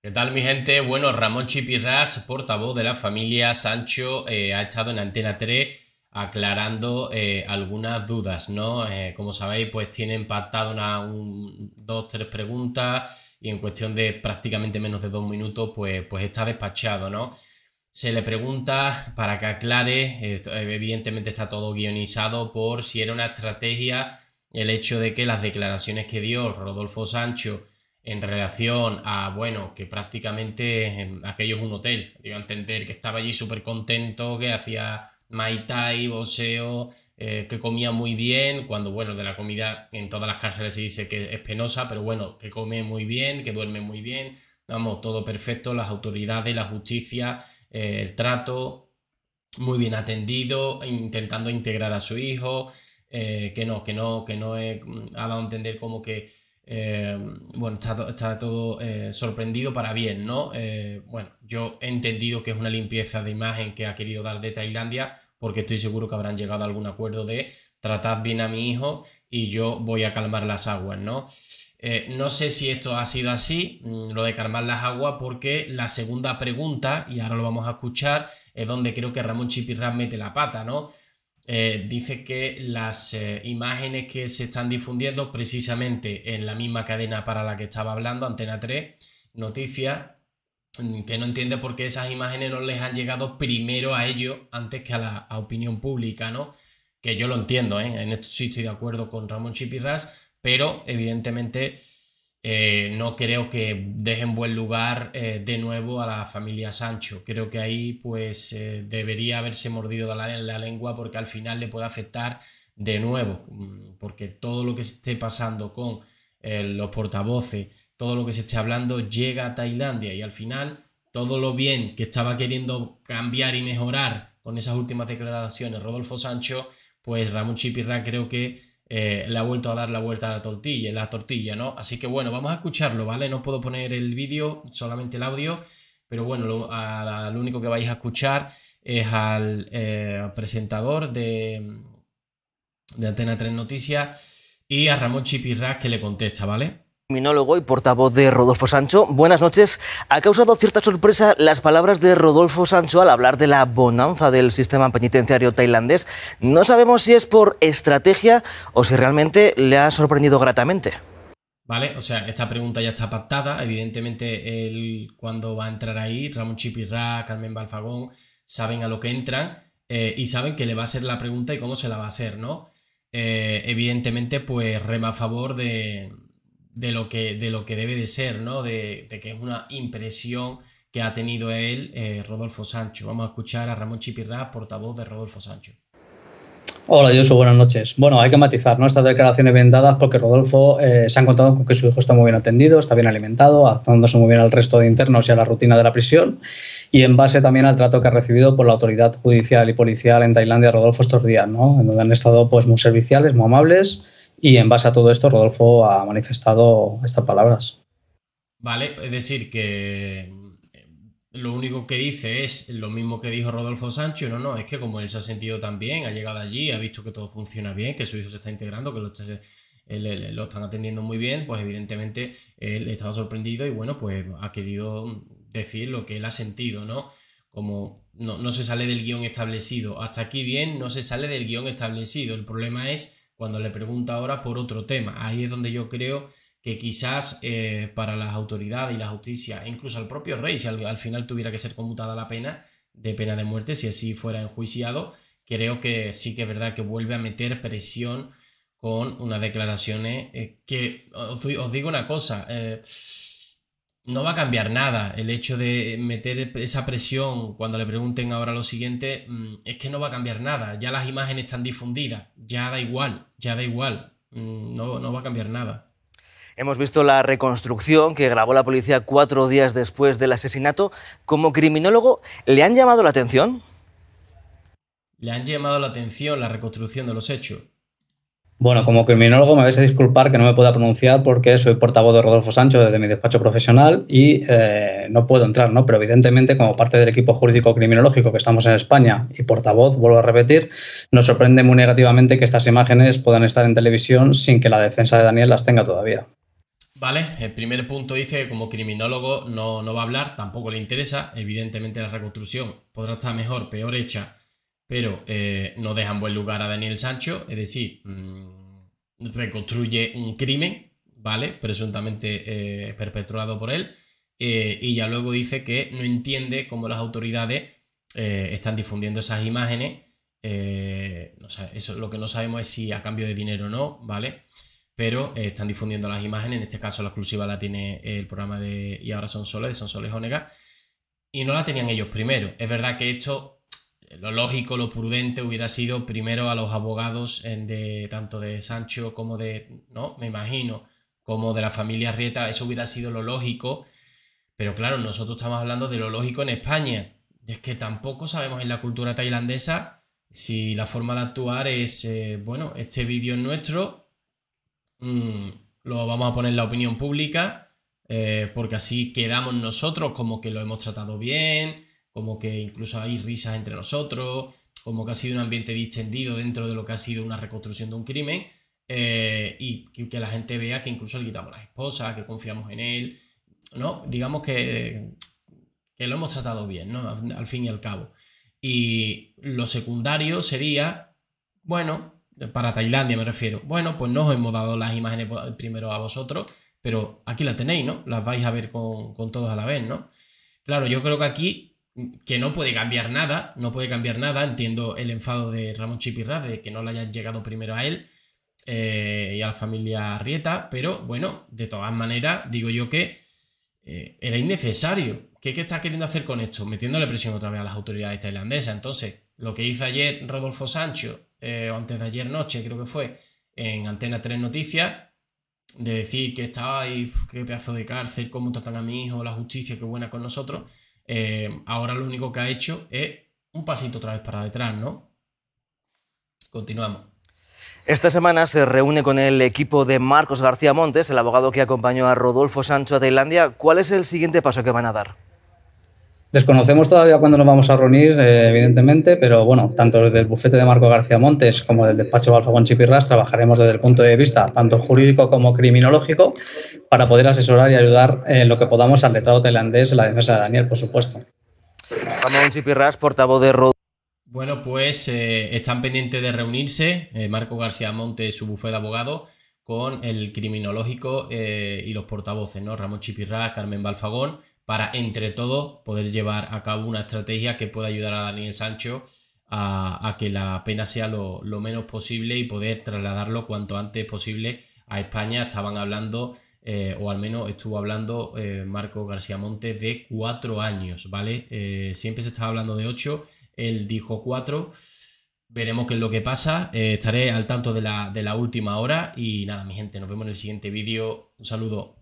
¿Qué tal mi gente? Bueno, Ramón Chipirras, portavoz de la familia Sancho, eh, ha estado en Antena 3 aclarando eh, algunas dudas, ¿no? Eh, como sabéis, pues tiene impactado una, un, dos, tres preguntas y en cuestión de prácticamente menos de dos minutos, pues, pues está despachado, ¿no? Se le pregunta para que aclare, evidentemente está todo guionizado por si era una estrategia el hecho de que las declaraciones que dio Rodolfo Sancho en relación a, bueno, que prácticamente em, aquello es un hotel. Digo, entender que estaba allí súper contento, que hacía Mai Tai, eh, que comía muy bien, cuando, bueno, de la comida en todas las cárceles se dice que es penosa, pero bueno, que come muy bien, que duerme muy bien, vamos, todo perfecto, las autoridades, la justicia, eh, el trato, muy bien atendido, intentando integrar a su hijo, eh, que no, que no, que no mm, ha dado a entender como que eh, bueno, está, todo eh, sorprendido para bien, ¿no? Eh, bueno, yo he entendido que es una limpieza de imagen que ha querido dar de Tailandia, porque estoy seguro que habrán llegado a algún acuerdo de tratad bien a mi hijo y yo voy a calmar las aguas, ¿no? no sé si esto ha sido así, mm, lo de calmar las aguas, porque la segunda pregunta, y ahora lo vamos a escuchar, es donde creo que Ramón Chipirra mete la pata, ¿no? Eh, dice que las eh, imágenes que se están difundiendo precisamente en la misma cadena para la que estaba hablando, Antena 3, noticia mm, que no entiende por qué esas imágenes no les han llegado primero a ellos antes que a la opinión pública, ¿no? Que yo lo entiendo, ¿eh? en esto sí estoy de acuerdo con Ramón Chipirras, pero evidentemente eh, no creo que deje en buen lugar eh, de nuevo a la familia Sancho. Creo que ahí pues eh, debería haberse mordido la, la lengua porque al final le puede afectar de nuevo, mm, porque todo lo que se esté pasando con los portavoces, todo lo que se esté hablando llega a Tailandia y al final todo lo bien que estaba queriendo cambiar y mejorar con esas últimas declaraciones Rodolfo Sancho, pues Ramón Chipirra creo que eh, le ha vuelto a dar la vuelta a la tortilla, la tortilla, ¿no? Así que bueno, vamos a escucharlo, ¿vale? No puedo poner el vídeo, solamente el audio, pero bueno, lo, único que vais a escuchar es al eh, presentador de, de Antena 3 Noticias y a Ramón Chipirras que le contesta, ¿vale? Minólogo y portavoz de Rodolfo Sancho. Buenas noches. Ha causado cierta sorpresa las palabras de Rodolfo Sancho al hablar de la bonanza del sistema penitenciario tailandés. No sabemos si es por estrategia o si realmente le ha sorprendido gratamente. Vale, o sea, esta pregunta ya está pactada. Evidentemente, él, cuando va a entrar ahí, Ramón Chipirra, Carmen Balfagón, saben a lo que entran eh, y saben que le va a ser la pregunta y cómo se la va a hacer, ¿no? Eh, evidentemente, pues rema a favor de, de lo que, de lo que debe de ser, ¿no? De, de que es una impresión que ha tenido él, eh, Rodolfo Sancho. Vamos a escuchar a Ramón Chipirrá, portavoz de Rodolfo Sancho. Hola, Dios, buenas noches. Bueno, hay que matizar ¿no? estas declaraciones bien dadas porque Rodolfo eh, se ha encontrado con que su hijo está muy bien atendido, está bien alimentado, adaptándose muy bien al resto de internos y a la rutina de la prisión, y en base también al trato que ha recibido por la autoridad judicial y policial en Tailandia, Rodolfo estos días, ¿no? en donde han estado pues, muy serviciales, muy amables, y en base a todo esto, Rodolfo ha manifestado estas palabras. Vale, es decir, que eh, lo único que dice es lo mismo que dijo Rodolfo Sancho, no, no, es que como él se ha sentido tan bien, ha llegado allí, ha visto que todo funciona bien, que su hijo se está integrando, que lo, están atendiendo muy bien, pues evidentemente él estaba sorprendido y bueno, pues ha querido decir lo que él ha sentido, ¿no? Como no, no se sale del guión establecido. Hasta aquí bien, no se sale del guión establecido. El problema es cuando le pregunta ahora por otro tema. Ahí es donde yo creo que quizás eh, para las autoridades y la justicia, incluso al propio rey, si al, final tuviera que ser conmutada la pena de pena de muerte, si así fuera enjuiciado, creo que sí que es verdad que vuelve a meter presión con unas declaraciones eh, que os, digo una cosa. Eh, no va a cambiar nada. El hecho de meter esa presión cuando le pregunten ahora lo siguiente, mm, es que no va a cambiar nada. Ya las imágenes están difundidas, ya da igual, ya da igual, mm, no, no va a cambiar nada. Hemos visto la reconstrucción que grabó la policía cuatro días después del asesinato. Como criminólogo, ¿le han llamado la atención? Le han llamado la atención la reconstrucción de los hechos. Bueno, como criminólogo me vais a disculpar que no me pueda pronunciar porque soy portavoz de Rodolfo Sancho desde mi despacho profesional y eh, no puedo entrar, ¿no? Pero evidentemente, como parte del equipo jurídico criminológico que estamos en España y portavoz, vuelvo a repetir, nos sorprende muy negativamente que estas imágenes puedan estar en televisión sin que la defensa de Daniel las tenga todavía. Vale, el primer punto dice que como criminólogo no, no va a hablar, tampoco le interesa, evidentemente la reconstrucción podrá estar mejor, peor hecha, pero eh, no no en buen lugar a Daniel Sancho, es decir, reconstruye un crimen, ¿vale? Presuntamente perpetuado eh, perpetrado por él. Eh, y ya luego dice que no entiende cómo las autoridades eh, están difundiendo esas imágenes. eso, lo que no sabemos es si a cambio de dinero o no, ¿vale? Pero están difundiendo las imágenes. En este caso, la exclusiva la tiene el programa de Y ahora son soles, de Son Soles Onega. Y no la tenían ellos primero. Es verdad que esto lo lógico, lo prudente hubiera sido primero a los abogados de, tanto de Sancho como de, ¿no? Me imagino, como de la familia Rieta, eso hubiera sido lo lógico. Pero claro, nosotros estamos hablando de lo lógico en España. es que tampoco sabemos en la cultura tailandesa si la forma de actuar es, eh, bueno, este vídeo es nuestro, mm, lo vamos a poner en la opinión pública, eh, porque así quedamos nosotros como que lo hemos tratado bien, como que incluso hay risas entre nosotros, como que ha sido un ambiente distendido dentro de lo que ha sido una reconstrucción de un crimen, eh, y que, la gente vea que incluso le quitamos las esposas, que confiamos en él, ¿no? Digamos que, lo hemos tratado bien, ¿no? Al, fin y al cabo. Y lo secundario sería, bueno, para Tailandia me refiero, bueno, pues no os hemos dado las imágenes primero a vosotros, pero aquí las tenéis, ¿no? Las vais a ver con, con todos a la vez, ¿no? Claro, yo creo que aquí que no puede cambiar nada, no puede cambiar nada, entiendo el enfado de Ramón Chipirra de que no le hayan llegado primero a él eh, y a la familia Rieta, pero bueno, de todas maneras digo yo que eh, era innecesario. ¿Qué, está queriendo hacer con esto? Metiéndole presión otra vez a las autoridades tailandesas. Entonces, lo que hizo ayer Rodolfo Sancho, eh, o antes de ayer noche creo que fue, en Antena 3 Noticias, de decir que estaba ahí, qué pedazo de cárcel, cómo tratan a mi hijo, la justicia, qué buena con nosotros eh, ahora lo único que ha hecho es un pasito otra vez para detrás, ¿no? Continuamos. Esta semana se reúne con el equipo de Marcos García Montes, el abogado que acompañó a Rodolfo Sancho a Tailandia. ¿Cuál es el siguiente paso que van a dar? Desconocemos todavía cuándo nos vamos a reunir, eh, evidentemente, pero bueno, tanto desde el bufete de Marco García Montes como del despacho Balfagón Chipirras trabajaremos desde el punto de vista tanto jurídico como criminológico para poder asesorar y ayudar en lo que podamos al letrado tailandés en la defensa de Daniel, por supuesto. Ramón Chipirras, portavoz de Rod Bueno, pues eh, están pendientes de reunirse eh, Marco García Montes, su bufete de abogado, con el criminológico y los portavoces, ¿no? Ramón Chipirras, Carmen Balfagón para entre todos poder llevar a cabo una estrategia que pueda ayudar a Daniel Sancho a, que la pena sea lo, menos posible y poder trasladarlo cuanto antes posible a España. Estaban hablando, eh, o al menos estuvo hablando eh, Marco García Monte de cuatro años, ¿vale? Eh, siempre se estaba hablando de ocho, él dijo cuatro. Veremos qué es lo que pasa. estaré al tanto de la, de la última hora. Y nada, mi gente, nos vemos en el siguiente vídeo. Un saludo.